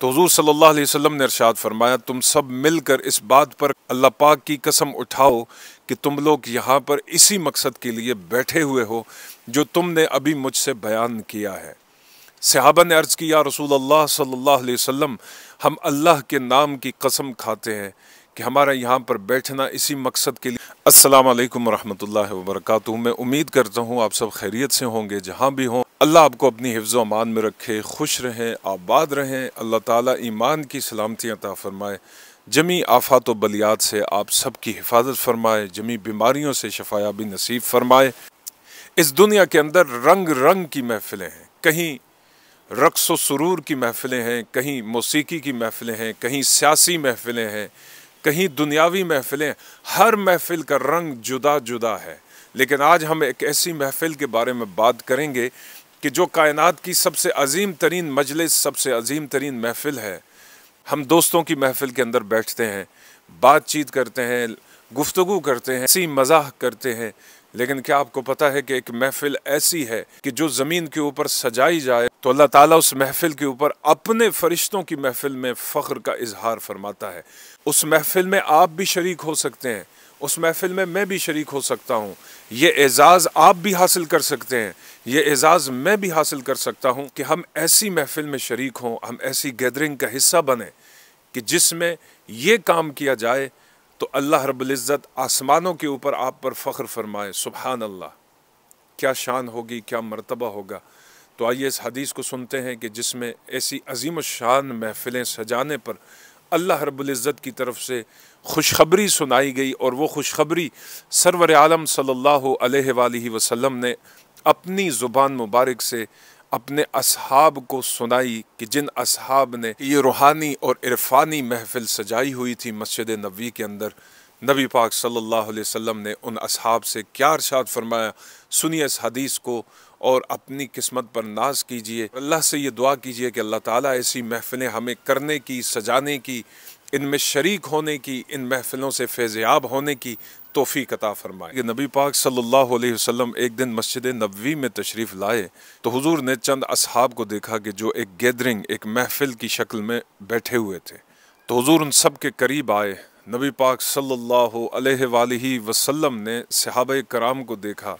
तो हजूर सल्ला वसम ने अरसाद फरमाया तुम सब मिलकर इस बात पर अल्लाह पाक की कसम उठाओ कि तुम लोग यहाँ पर इसी मकसद के लिए बैठे हुए हो जो तुमने अभी मुझसे बयान किया है सहाबा ने अर्ज़ किया रसूल अल्लाह सल्लल्लाहु अलैहि वसल्लम हम अल्लाह के नाम की कसम खाते हैं कि हमारा यहाँ पर बैठना इसी मकसद के लिए असल वालेकुम रहमतुल्लाहि मैं उम्मीद करता हूँ आप सब खैरियत से होंगे जहाँ भी हों अल्लाह आपको अपनी हिफ्ज़ अमान में रखे खुश रहें आबाद रहें अल्लाह ताला ईमान की सलामती अता फ़रमाए जमी आफात व बलियात से आप सबकी हिफाजत फ़रमाए जमी बीमारियों से शफायाबी नसीब फ़रमाए इस दुनिया के अंदर रंग रंग की महफ़िलें हैं कहीं रक्स व सुरूर की महफ़िलें हैं कहीं मौसीकी की महफ़िलें हैं कहीं सियासी महफ़िलें हैं कहीं दुनियावी महफ़िलें हर महफ़िल का रंग जुदा जुदा है लेकिन आज हम एक ऐसी महफ़िल के बारे में बात करेंगे कि जो कायनात की सबसे अजीम तरीन मजलिस सबसे अजीम तरीन महफ़िल है हम दोस्तों की महफ़िल के अंदर बैठते हैं बातचीत करते हैं गुफ्तु करते हैं सी मजाक करते हैं लेकिन क्या आपको पता है कि एक महफ़िल ऐसी है कि जो ज़मीन के ऊपर सजाई जाए तो अल्लाह ताला उस महफ़िल के ऊपर अपने फरिश्तों की महफ़िल में फ़ख्र का इजहार फरमाता है उस महफ़िल में आप भी शरीक हो सकते हैं उस महफिल में मैं भी शरीक हो सकता हूँ ये एज़ाज़ आप भी हासिल कर सकते हैं ये एज़ाज़ मैं भी हासिल कर सकता हूँ कि हम ऐसी महफिल में शरीक हों हम ऐसी गैदरिंग का हिस्सा बने कि जिसमें ये काम किया जाए तो अल्लाह रबुल्ज़त आसमानों के ऊपर आप पर फ़ख्र फरमाए सुबहान अल्लाह क्या शान होगी क्या मरतबा होगा तो आइए इस हदीस को सुनते हैं कि जिसमें ऐसी अजीम शान महफिलें सजाने पर अल्लाह रब्ज़त की तरफ से खुशखबरी सुनाई गई और वो खुशखबरी सरवर आलम सल्लल्लाहु अलैहि वसल्लम ने अपनी ज़ुबान मुबारक से अपने असहाब को सुनाई कि जिन असहाब ने ये रूहानी और इरफानी महफिल सजाई हुई थी मस्जिद नबी के अंदर नबी पाक सल्लल्लाहु अलैहि वसल्लम ने उन अब से क्या अरशाद फरमाया सुनिए इस हदीस को और अपनी किस्मत पर नाज कीजिए अल्लाह से ये दुआ कीजिए कि अल्लाह ताला ऐसी महफ़िलें हमें करने की सजाने की इनमें शरीक होने की इन महफ़िलों से फैज़याब होने की तोहफ़ी कता फ़रमाए कि नबी पाक सल्लल्लाहु अलैहि वसल्लम एक दिन मस्जिद नबी में तशरीफ़ लाए तो हुजूर ने चंद अब को देखा कि जो एक गैदरिंग एक महफ़िल की शक्ल में बैठे हुए थे तो हजूर उन सब के करीब आए नबी पाक सल्लल्लाहु अलैहि वसल्लम ने सहाब कराम को देखा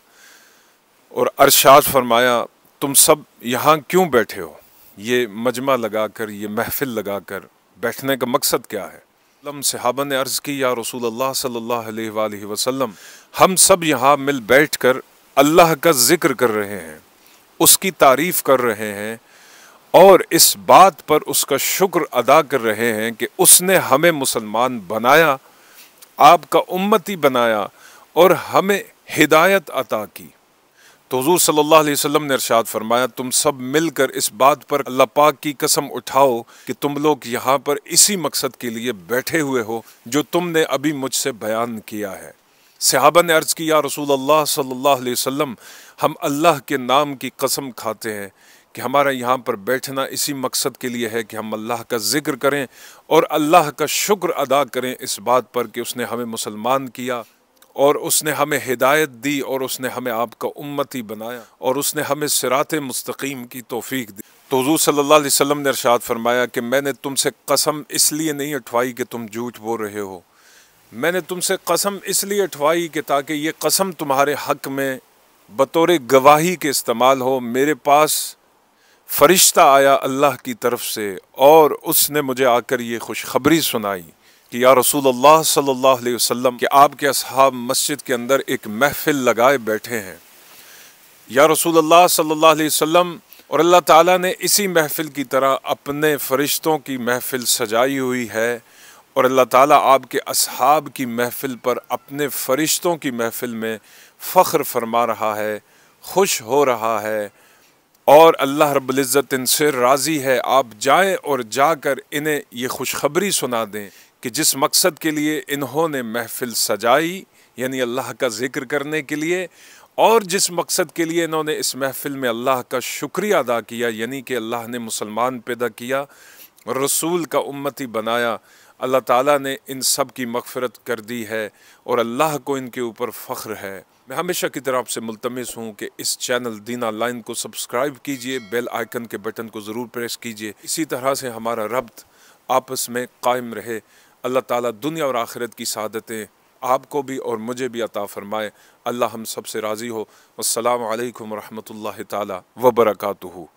और अरशाद फरमाया तुम सब यहाँ क्यों बैठे हो ये मजमा लगा कर ये महफिल लगा कर बैठने का मकसद क्या है लम सहाबा ने अर्ज़ की या रसूल अल्लाह सल्लल्लाहु अलैहि वसल्लम हम सब यहाँ मिल बैठ कर अल्लाह का ज़िक्र कर रहे हैं उसकी तारीफ़ कर रहे हैं और इस बात पर उसका शुक्र अदा कर रहे हैं कि उसने हमें मुसलमान बनाया आपका उम्मती बनाया और हमें हिदायत अता की तो हजूर सल्ला वसम ने अरसाद फरमाया तुम सब मिलकर इस बात पर अल्लाह पाक की कसम उठाओ कि तुम लोग यहाँ पर इसी मकसद के लिए बैठे हुए हो जो तुमने अभी मुझसे बयान किया है सहाबा ने अर्ज़ किया रसूल अल्लाह सल्ला वसम हम अल्लाह के नाम की कसम खाते हैं कि हमारा यहाँ पर बैठना इसी मकसद के लिए है कि हम अल्लाह का ज़िक्र करें और अल्लाह का शुक्र अदा करें इस बात पर कि उसने हमें मुसलमान किया और उसने हमें हिदायत दी और उसने हमें आपका उम्मती बनाया और उसने हमें सिरात मुस्तकीम की तोफ़ी दी तो हजू सल्ला वसम ने अरसात फरमाया कि मैंने तुमसे कसम इसलिए नहीं उठवाई कि तुम झूठ बोल रहे हो मैंने तुमसे कसम इसलिए उठवाई कि ताकि ये कसम तुम्हारे हक में बतौर गवाही के इस्तेमाल हो मेरे पास फरिश्ता आया अल्लाह की तरफ से और उसने मुझे आकर ये खुशखबरी सुनाई कि या रसूल अल्लाह सल्लल्लाहु अलैहि वसल्लम कि आपके असहाब मस्जिद के अंदर एक महफिल लगाए बैठे हैं या रसूल अल्लाह सल्लल्लाहु अलैहि वसल्लम और अल्लाह ताला ने इसी महफिल की तरह अपने फ़रिश्तों की महफिल सजाई हुई है और अल्लाह ताला आपके असहाब की महफिल पर अपने फ़रिश्तों की महफिल में फ़ख्र फरमा रहा है खुश हो रहा है और अल्लाह रब्ज़त इनसे राज़ी है आप जाएं और जाकर इन्हें ये खुशखबरी सुना दें कि जिस मकसद के लिए इन्होंने महफिल सजाई यानी अल्लाह का ज़िक्र करने के लिए और जिस मकसद के लिए इन्होंने इस महफिल में अल्लाह का शुक्रिया अदा किया यानी कि अल्लाह ने मुसलमान पैदा किया रसूल का उम्मती बनाया अल्लाह ताला ने इन सब की मगफ़रत कर दी है और अल्लाह को इनके ऊपर फ़ख्र है मैं हमेशा की तरह आपसे मुलतमस हूँ कि इस चैनल दीना लाइन को सब्सक्राइब कीजिए बेल आइकन के बटन को ज़रूर प्रेस कीजिए इसी तरह से हमारा रब्त आपस में कायम रहे अल्लाह ताला दुनिया और आखिरत की सदतें आपको भी और मुझे भी अता फ़रमाए अल्लाह हम सबसे राज़ी हो असलकम वरहमल तबरकू